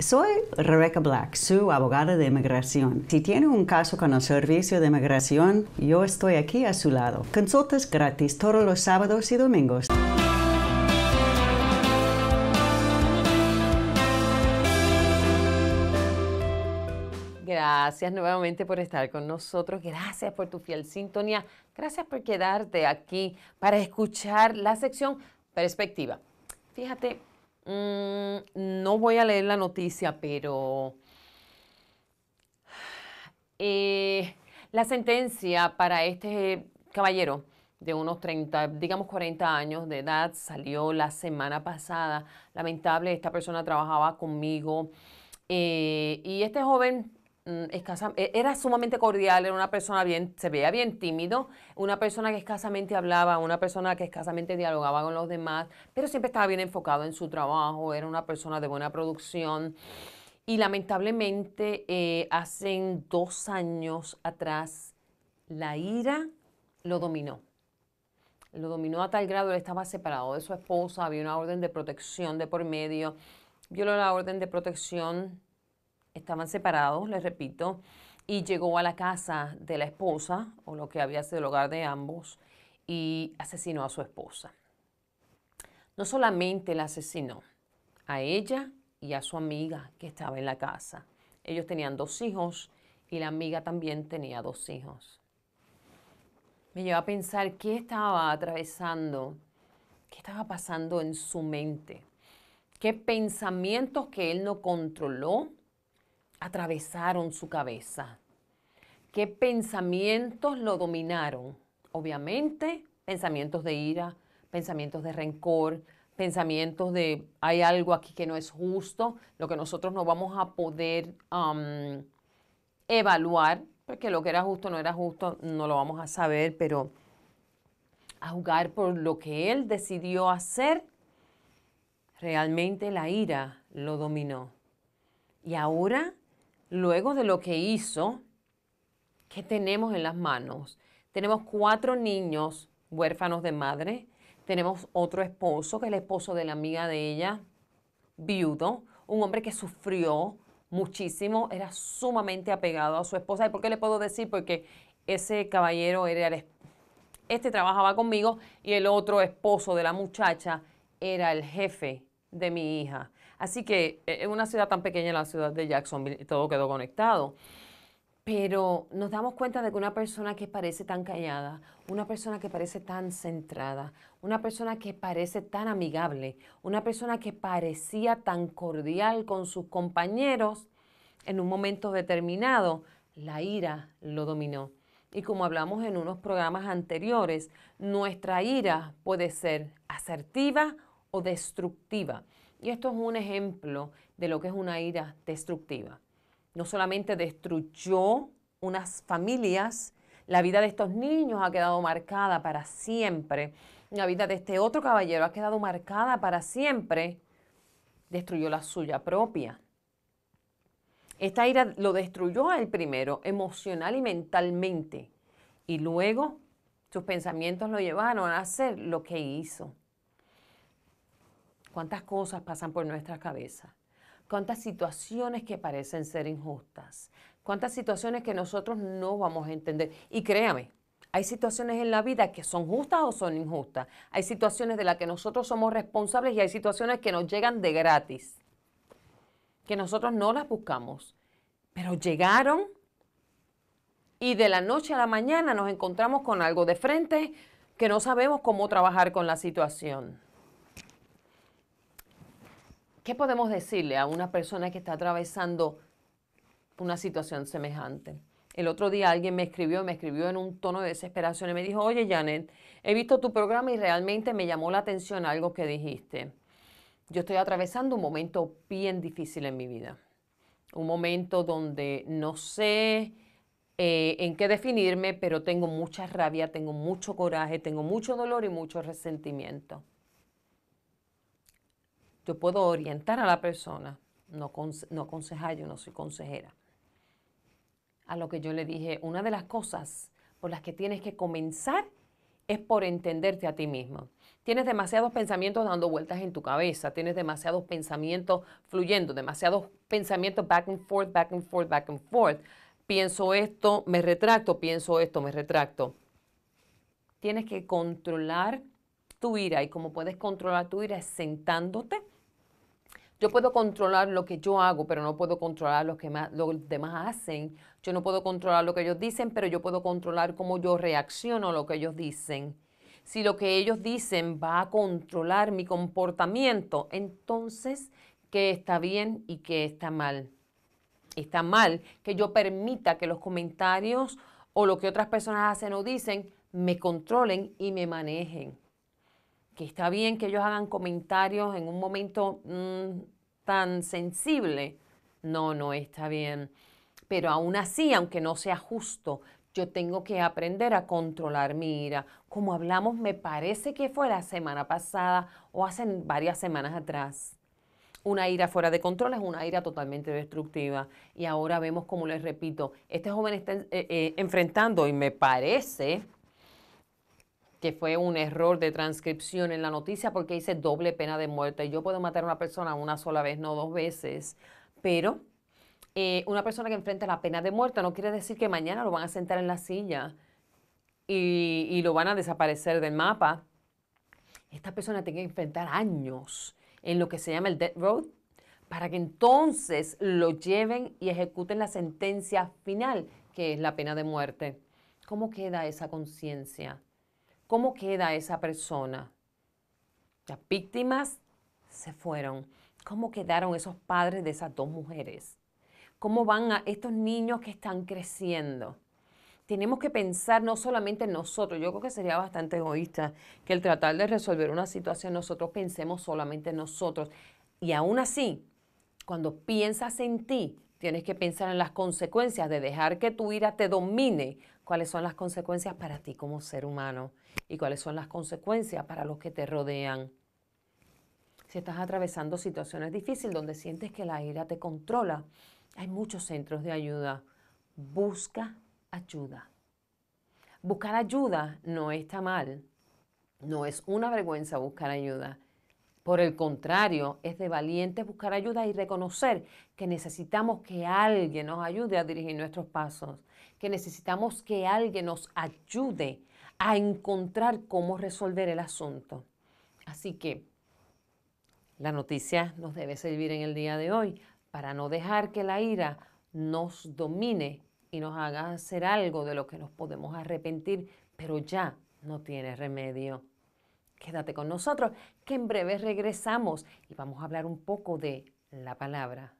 Soy Rebecca Black, su abogada de inmigración. Si tiene un caso con el servicio de Inmigración, yo estoy aquí a su lado. Consultas gratis todos los sábados y domingos. Gracias nuevamente por estar con nosotros. Gracias por tu fiel sintonía. Gracias por quedarte aquí para escuchar la sección Perspectiva. Fíjate, Mm, no voy a leer la noticia, pero eh, la sentencia para este caballero de unos 30, digamos 40 años de edad, salió la semana pasada. Lamentable, esta persona trabajaba conmigo eh, y este joven Mm, e, era sumamente cordial, era una persona bien, se veía bien tímido, una persona que escasamente hablaba, una persona que escasamente dialogaba con los demás, pero siempre estaba bien enfocado en su trabajo, era una persona de buena producción. Y lamentablemente, eh, hace dos años atrás, la ira lo dominó. Lo dominó a tal grado, él estaba separado de su esposa, había una orden de protección de por medio, violó la orden de protección estaban separados, les repito, y llegó a la casa de la esposa, o lo que había sido el hogar de ambos, y asesinó a su esposa. No solamente la asesinó, a ella y a su amiga que estaba en la casa. Ellos tenían dos hijos y la amiga también tenía dos hijos. Me llevó a pensar qué estaba atravesando, qué estaba pasando en su mente, qué pensamientos que él no controló atravesaron su cabeza? ¿Qué pensamientos lo dominaron? Obviamente, pensamientos de ira, pensamientos de rencor, pensamientos de hay algo aquí que no es justo, lo que nosotros no vamos a poder evaluar, porque lo que era justo no era justo, no lo vamos a saber, pero a jugar por lo que él decidió hacer, realmente la ira lo dominó. Y ahora luego de lo que hizo, ¿qué tenemos en las manos? Tenemos cuatro niños huérfanos de madre, tenemos otro esposo, que es el esposo de la amiga de ella, viudo, un hombre que sufrió muchísimo, era sumamente apegado a su esposa. ¿Y por qué le puedo decir? Porque ese caballero era este trabajaba conmigo y el otro esposo de la muchacha era el jefe de mi hija. Así que eh, en una ciudad tan pequeña, la ciudad de Jacksonville, todo quedó conectado. Pero nos damos cuenta de que una persona que parece tan callada, una persona que parece tan centrada, una persona que parece tan amigable, una persona que parecía tan cordial con sus compañeros, en un momento determinado la ira lo dominó. Y como hablamos en unos programas anteriores, nuestra ira puede ser asertiva o destructiva. Y esto es un ejemplo de lo que es una ira destructiva. No solamente destruyó unas familias, la vida de estos niños ha quedado marcada para siempre. La vida de este otro caballero ha quedado marcada para siempre. Destruyó la suya propia. Esta ira lo destruyó al primero, emocional y mentalmente. Y luego sus pensamientos lo llevaron a hacer lo que hizo cuántas cosas pasan por nuestra cabeza, cuántas situaciones que parecen ser injustas, cuántas situaciones que nosotros no vamos a entender. Y créame, hay situaciones en la vida que son justas o son injustas. Hay situaciones de las que nosotros somos responsables y hay situaciones que nos llegan de gratis, que nosotros no las buscamos, pero llegaron y de la noche a la mañana nos encontramos con algo de frente que no sabemos cómo trabajar con la situación. ¿Qué podemos decirle a una persona que está atravesando una situación semejante? El otro día alguien me escribió, me escribió en un tono de desesperación y me dijo, oye Janet, he visto tu programa y realmente me llamó la atención algo que dijiste. Yo estoy atravesando un momento bien difícil en mi vida. Un momento donde no sé eh, en qué definirme, pero tengo mucha rabia, tengo mucho coraje, tengo mucho dolor y mucho resentimiento. Yo puedo orientar a la persona, no, no aconsejar, yo no soy consejera. A lo que yo le dije, una de las cosas por las que tienes que comenzar es por entenderte a ti mismo. Tienes demasiados pensamientos dando vueltas en tu cabeza, tienes demasiados pensamientos fluyendo, demasiados pensamientos back and forth, back and forth, back and forth. Pienso esto, me retracto, pienso esto, me retracto. Tienes que controlar tu ira y cómo puedes controlar tu ira es sentándote yo puedo controlar lo que yo hago, pero no puedo controlar lo que los demás hacen. Yo no puedo controlar lo que ellos dicen, pero yo puedo controlar cómo yo reacciono a lo que ellos dicen. Si lo que ellos dicen va a controlar mi comportamiento, entonces, ¿qué está bien y qué está mal? Está mal que yo permita que los comentarios o lo que otras personas hacen o dicen me controlen y me manejen que está bien que ellos hagan comentarios en un momento mm, tan sensible. No, no está bien. Pero aún así, aunque no sea justo, yo tengo que aprender a controlar mi ira. Como hablamos, me parece que fue la semana pasada o hace varias semanas atrás. Una ira fuera de control es una ira totalmente destructiva. Y ahora vemos, como les repito, este joven está eh, eh, enfrentando, y me parece, que fue un error de transcripción en la noticia porque dice doble pena de muerte. Y Yo puedo matar a una persona una sola vez, no dos veces, pero eh, una persona que enfrenta la pena de muerte no quiere decir que mañana lo van a sentar en la silla y, lo van a desaparecer del mapa. Esta persona tiene que enfrentar años en lo que se llama el death road para que entonces lo lleven y ejecuten la sentencia final, que es la pena de muerte. ¿Cómo queda esa conciencia? ¿Cómo queda esa persona? Las víctimas se fueron. ¿Cómo quedaron esos padres de esas dos mujeres? ¿Cómo van a estos niños que están creciendo? Tenemos que pensar no solamente en nosotros. Yo creo que sería bastante egoísta que el tratar de resolver una situación nosotros pensemos solamente en nosotros. Y aún así, cuando piensas en ti, tienes que pensar en las consecuencias de dejar que tu ira te domine. ¿Cuáles son las consecuencias para ti como ser humano? y cuáles son las consecuencias para los que te rodean. Si estás atravesando situaciones difíciles donde sientes que la ira te controla, hay muchos centros de ayuda. Busca ayuda. Buscar ayuda no está mal. No es una vergüenza buscar ayuda. Por el contrario, es de valiente buscar ayuda y reconocer que necesitamos que alguien nos ayude a dirigir nuestros pasos, que necesitamos que alguien nos ayude a encontrar cómo resolver el asunto. Así que la noticia nos debe servir en el día de hoy para no dejar que la ira nos domine y nos haga hacer algo de lo que nos podemos arrepentir, pero ya no tiene remedio. Quédate con nosotros, que en breve regresamos y vamos a hablar un poco de la palabra